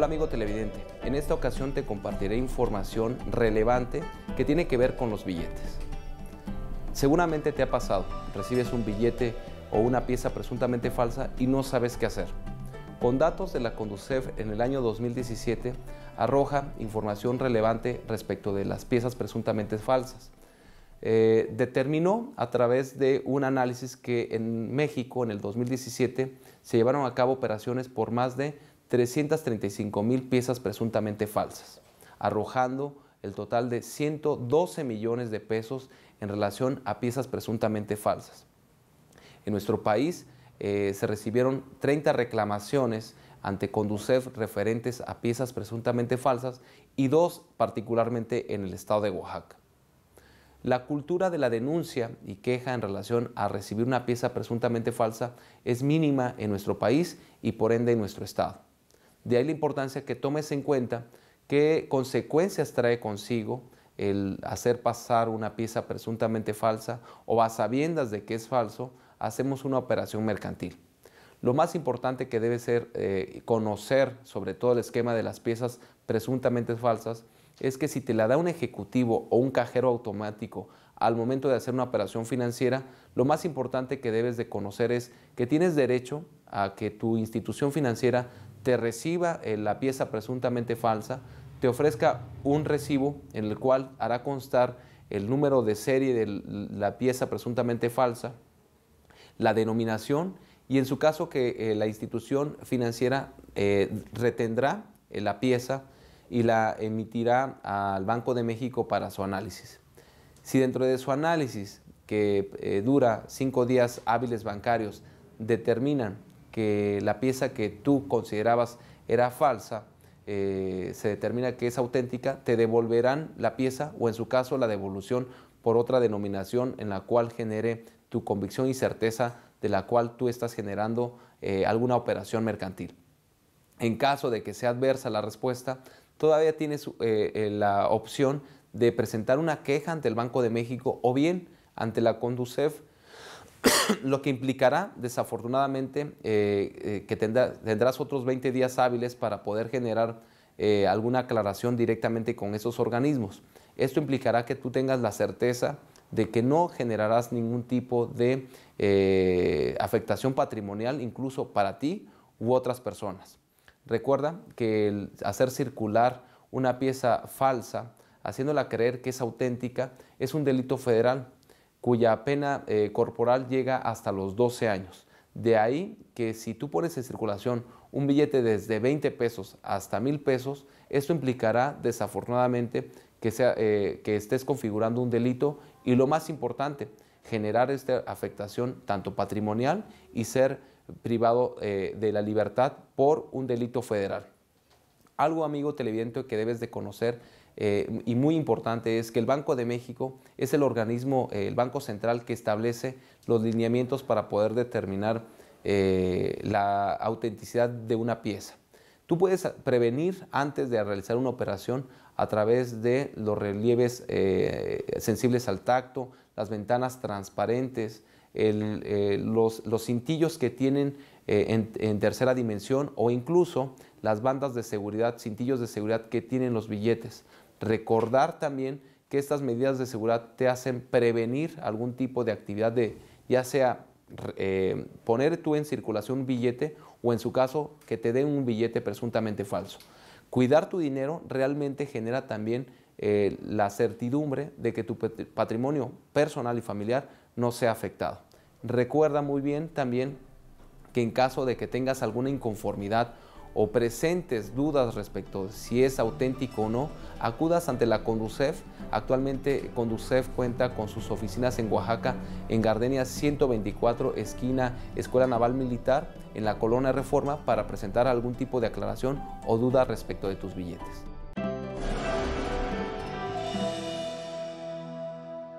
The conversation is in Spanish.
Hola amigo televidente, en esta ocasión te compartiré información relevante que tiene que ver con los billetes. Seguramente te ha pasado, recibes un billete o una pieza presuntamente falsa y no sabes qué hacer. Con datos de la Conducef en el año 2017 arroja información relevante respecto de las piezas presuntamente falsas. Eh, determinó a través de un análisis que en México en el 2017 se llevaron a cabo operaciones por más de 335 mil piezas presuntamente falsas, arrojando el total de 112 millones de pesos en relación a piezas presuntamente falsas. En nuestro país eh, se recibieron 30 reclamaciones ante Conducef referentes a piezas presuntamente falsas y dos particularmente en el estado de Oaxaca. La cultura de la denuncia y queja en relación a recibir una pieza presuntamente falsa es mínima en nuestro país y por ende en nuestro estado. De ahí la importancia que tomes en cuenta qué consecuencias trae consigo el hacer pasar una pieza presuntamente falsa o a sabiendas de que es falso, hacemos una operación mercantil. Lo más importante que debe ser eh, conocer sobre todo el esquema de las piezas presuntamente falsas es que si te la da un ejecutivo o un cajero automático al momento de hacer una operación financiera, lo más importante que debes de conocer es que tienes derecho a que tu institución financiera te reciba eh, la pieza presuntamente falsa, te ofrezca un recibo en el cual hará constar el número de serie de la pieza presuntamente falsa, la denominación y en su caso que eh, la institución financiera eh, retendrá la pieza y la emitirá al Banco de México para su análisis. Si dentro de su análisis, que dura cinco días hábiles bancarios, determinan que la pieza que tú considerabas era falsa, eh, se determina que es auténtica, te devolverán la pieza o en su caso la devolución por otra denominación en la cual genere tu convicción y certeza de la cual tú estás generando eh, alguna operación mercantil. En caso de que sea adversa la respuesta, todavía tienes eh, la opción de presentar una queja ante el Banco de México o bien ante la Conducef lo que implicará desafortunadamente eh, eh, que tendrás otros 20 días hábiles para poder generar eh, alguna aclaración directamente con esos organismos. Esto implicará que tú tengas la certeza de que no generarás ningún tipo de afectación patrimonial, incluso para ti u otras personas. Recuerda que hacer circular una pieza falsa, haciéndola creer que es auténtica, es un delito federal cuya pena eh, corporal llega hasta los 12 años. De ahí que si tú pones en circulación un billete desde 20 pesos hasta 1000 pesos, esto implicará desafortunadamente eh, que, estés configurando un delito y lo más importante, generar esta afectación tanto patrimonial y ser privado eh, de la libertad por un delito federal. Algo, amigo televidente, que debes de conocer eh, y muy importante es que el Banco de México es el organismo, eh, el Banco Central que establece los lineamientos para poder determinar eh, la autenticidad de una pieza. Tú puedes prevenir antes de realizar una operación a través de los relieves sensibles al tacto, las ventanas transparentes, eh, los, cintillos que tienen eh, en, tercera dimensión o incluso las bandas de seguridad, cintillos de seguridad que tienen los billetes. Recordar también que estas medidas de seguridad te hacen prevenir algún tipo de actividad de, ya sea eh, poner tú en circulación un billete o en su caso que te den un billete presuntamente falso. Cuidar tu dinero realmente genera también la certidumbre de que tu patrimonio personal y familiar no sea afectado. Recuerda muy bien también que en caso de que tengas alguna inconformidad o presentes dudas respecto de si es auténtico o no, acudas ante la Conducef. Actualmente Conducef cuenta con sus oficinas en Oaxaca, en Gardenia 124, esquina Escuela Naval Militar, en la Colonia Reforma, para presentar algún tipo de aclaración o duda respecto de tus billetes.